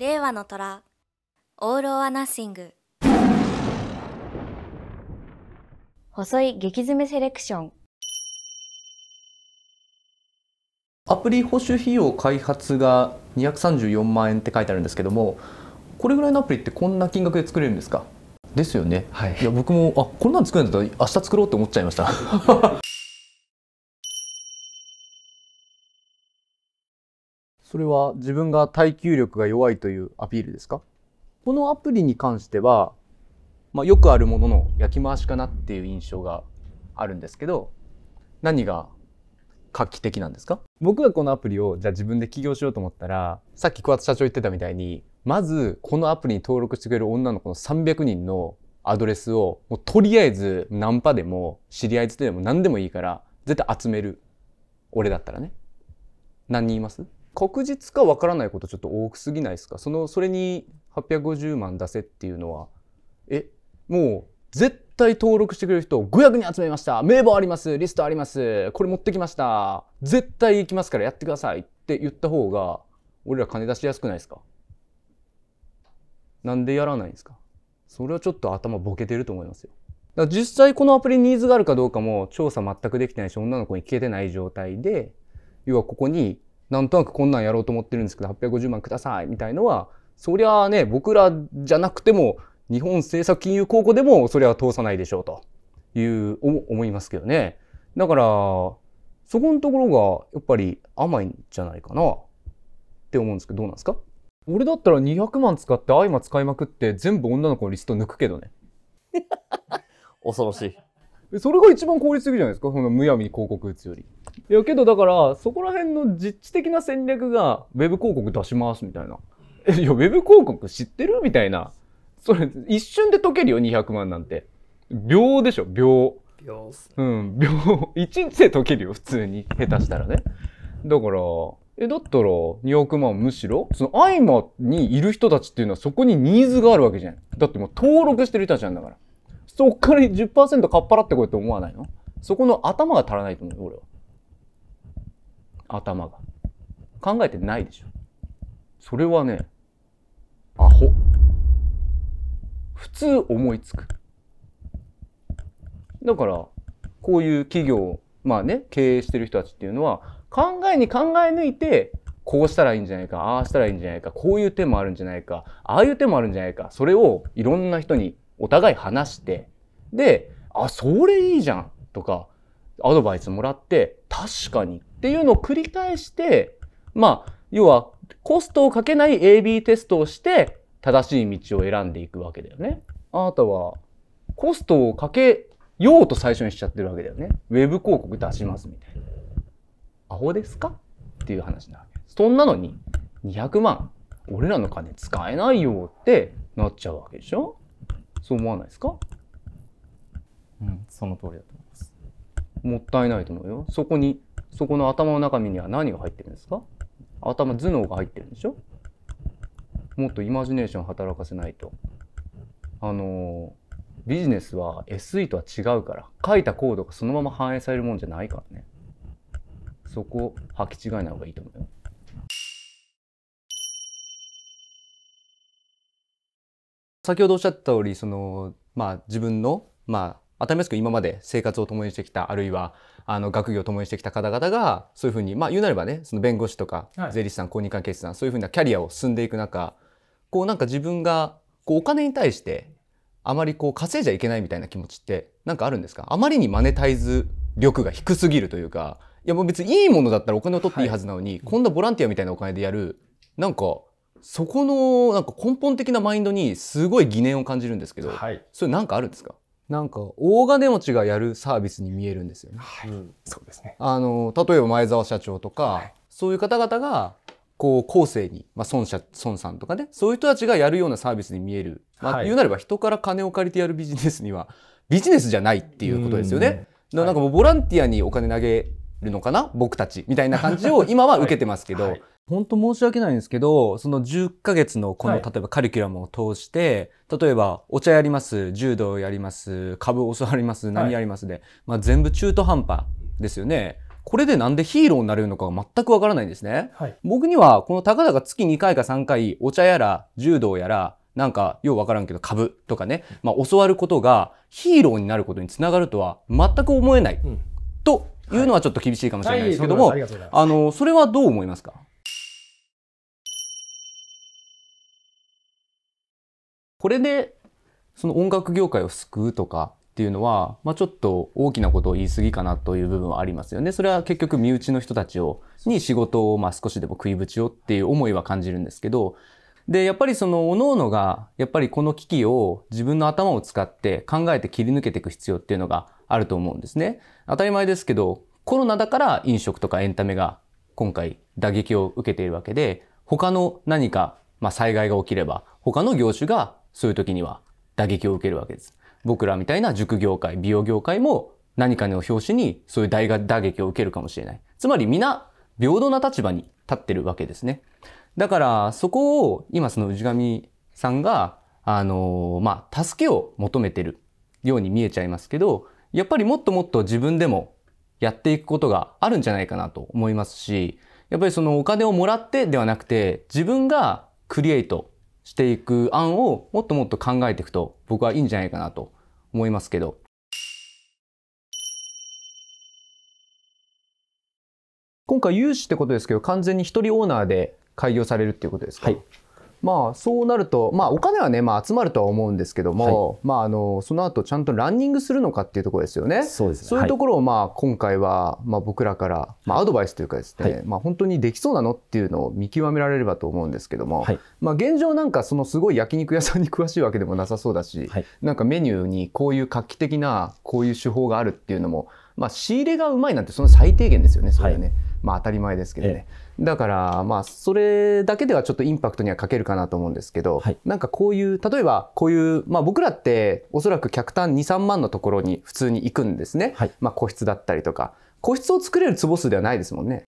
令和の虎オール・オア・ナッシング細い激詰めセレクションアプリ保守費用開発が234万円って書いてあるんですけどもこれぐらいのアプリってこんな金額で作れるんですかですよね、はい、いや僕もあこんなの作るんだったら明日作ろうって思っちゃいましたそれは自分が耐久力が弱いというアピールですかこのアプリに関しては、まあ、よくあるものの焼き回しかなっていう印象があるんですけど何が画期的なんですか僕がこのアプリをじゃあ自分で起業しようと思ったらさっき桑田社長言ってたみたいにまずこのアプリに登録してくれる女の子の300人のアドレスをもうとりあえずナンパでも知り合いつてでも何でもいいから絶対集める俺だったらね何人います確実かわからないことちょっと多くすぎないですかそのそれに850万出せっていうのはえもう絶対登録してくれる人を500人集めました名簿ありますリストありますこれ持ってきました絶対行きますからやってくださいって言った方が俺ら金出しやすくないですかなんでやらないんですかそれはちょっと頭ボケてると思いますよ。だから実際このアプリにニーズがあるかどうかも調査全くできてないし女の子に聞けてない状態で要はここになんとなくこんなんやろうと思ってるんですけど、850万くださいみたいのは、そりゃあね、僕らじゃなくても、日本政策金融公庫でもそれは通さないでしょうという思いますけどね。だから、そこのところがやっぱり甘いんじゃないかなって思うんですけど、どうなんですか俺だったら200万使って合間使いまくって全部女の子のリスト抜くけどね。恐ろしい。それが一番効率的じゃないですかそのむやみに広告打つより。いやけどだからそこら辺の実地的な戦略がウェブ広告出しますみたいな。えいやウェブ広告知ってるみたいな。それ一瞬で解けるよ200万なんて。秒でしょ秒。秒うん、秒。一日で解けるよ普通に下手したらね。だからえだったら2億万むしろその合間にいる人たちっていうのはそこにニーズがあるわけじゃん。だってもう登録してる人たちなんだから。そっから10%かっぱらってこいって思わないのそこの頭が足らないと思う俺は。頭が。考えてないでしょ。それはね、アホ。普通思いつく。だから、こういう企業、まあね、経営してる人たちっていうのは、考えに考え抜いて、こうしたらいいんじゃないか、ああしたらいいんじゃないか、こういう手もあるんじゃないか、ああいう手もあるんじゃないか、それをいろんな人にお互い話して、で、あ、それいいじゃんとか、アドバイスもらって、確かにっていうのを繰り返して、まあ、要はコストをかけない AB テストをして正しい道を選んでいくわけだよね。あなたはコストをかけようと最初にしちゃってるわけだよね。ウェブ広告出しますみたいな。アホですかっていう話なわけ。そんなのに200万、俺らの金使えないよってなっちゃうわけでしょそう思わないですかうん、その通りだと思います。もったいないと思うよ。そこに、そこの頭の中身には何が入ってるんですか頭、頭脳が入ってるんでしょもっとイマジネーション働かせないと。あのビジネスは SE とは違うから、書いたコードがそのまま反映されるもんじゃないからね。そこを履き違えない方がいいと思うよ。先ほどおっしゃった通り、その、まあ自分の、まあ当たり前ですけど今まで生活を共にしてきたあるいはあの学業を共にしてきた方々がそういうふうにまあ言うなればねその弁護士とか税理士さん公認会計士さんそういうふうなキャリアを進んでいく中こうなんか自分がこうお金に対してあまりこう稼いじゃいけないみたいな気持ちってなんかあるんですかあまりにマネタイズ力が低すぎるというかいやもう別にいいものだったらお金を取っていいはずなのに、はい、こんなボランティアみたいなお金でやるなんかそこのなんか根本的なマインドにすごい疑念を感じるんですけど、はい、それなんかあるんですかなんか大金持ちがやるサービスに見えるんですよね。はい、そうですね。あの例えば前澤社長とか、はい、そういう方々がこう後世に、まあ、孫社孫さんとかねそういう人たちがやるようなサービスに見える、まあ、はい、言うなれば人から金を借りてやるビジネスにはビジネスじゃないっていうことですよね。うん、なんかもうボランティアにお金投げるのかな僕たちみたいな感じを今は受けてますけど、はい本当申し訳ないんですけど、その10ヶ月のこの、例えばカリキュラムを通して、例えばお茶やります、柔道やります、株教わります、何やりますで、はい、まあ全部中途半端ですよね。これでなんでヒーローになれるのかが全くわからないんですね。はい、僕には、このたかだか月2回か3回、お茶やら、柔道やら、なんか、ようわからんけど、株とかね、まあ教わることがヒーローになることにつながるとは全く思えない、うん、というのはちょっと厳しいかもしれないですけども、はいあのそれはどう思いますかこれでその音楽業界を救うとかっていうのは、まあ、ちょっと大きなことを言い過ぎかなという部分はありますよね。それは結局身内の人たちをに仕事をまあ少しでも食いぶちをっていう思いは感じるんですけどで、やっぱりその、各々が、やっぱりこの危機を自分の頭を使って考えて切り抜けていく必要っていうのがあると思うんですね。当たり前ですけど、コロナだから飲食とかエンタメが今回打撃を受けているわけで、他の何か、まあ、災害が起きれば、他の業種がそういう時には打撃を受けるわけです。僕らみたいな塾業界、美容業界も何かの表紙にそういう大打撃を受けるかもしれない。つまり皆、平等な立場に立ってるわけですね。だからそこを今その氏神さんがあのまあ助けを求めてるように見えちゃいますけどやっぱりもっともっと自分でもやっていくことがあるんじゃないかなと思いますしやっぱりそのお金をもらってではなくて自分がクリエイトしていく案をもっともっと考えていくと僕はいいんじゃないかなと思いますけど。今回融資ってことですけど完全に一人オーナーで開業されるっていうことですか、はい、まあそうなると、まあ、お金はね、まあ、集まるとは思うんですけども、はい、まあ、あのその後ちゃんとランニングするのかっていうところですよね。そうです、ね、そういうところを、まあ、今回は、まあ、僕らから、まあ、アドバイスというかですね、はい、まあ、本当にできそうなのっていうのを見極められればと思うんですけども、はい、まあ、現状なんかそのすごい焼肉屋さんに詳しいわけでもなさそうだし、なんかメニューにこういう画期的なこういう手法があるっていうのも、まあ、仕入れがうまいなんてその最低限ですよねそれはね、まあ、当たり前ですけどね。ええだから、まあ、それだけではちょっとインパクトには欠けるかなと思うんですけど、はい、なんかこういう、例えばこういう、まあ僕らっておそらく客単2、3万のところに普通に行くんですね。はい、まあ個室だったりとか。個室を作れる坪数ではないですもんね。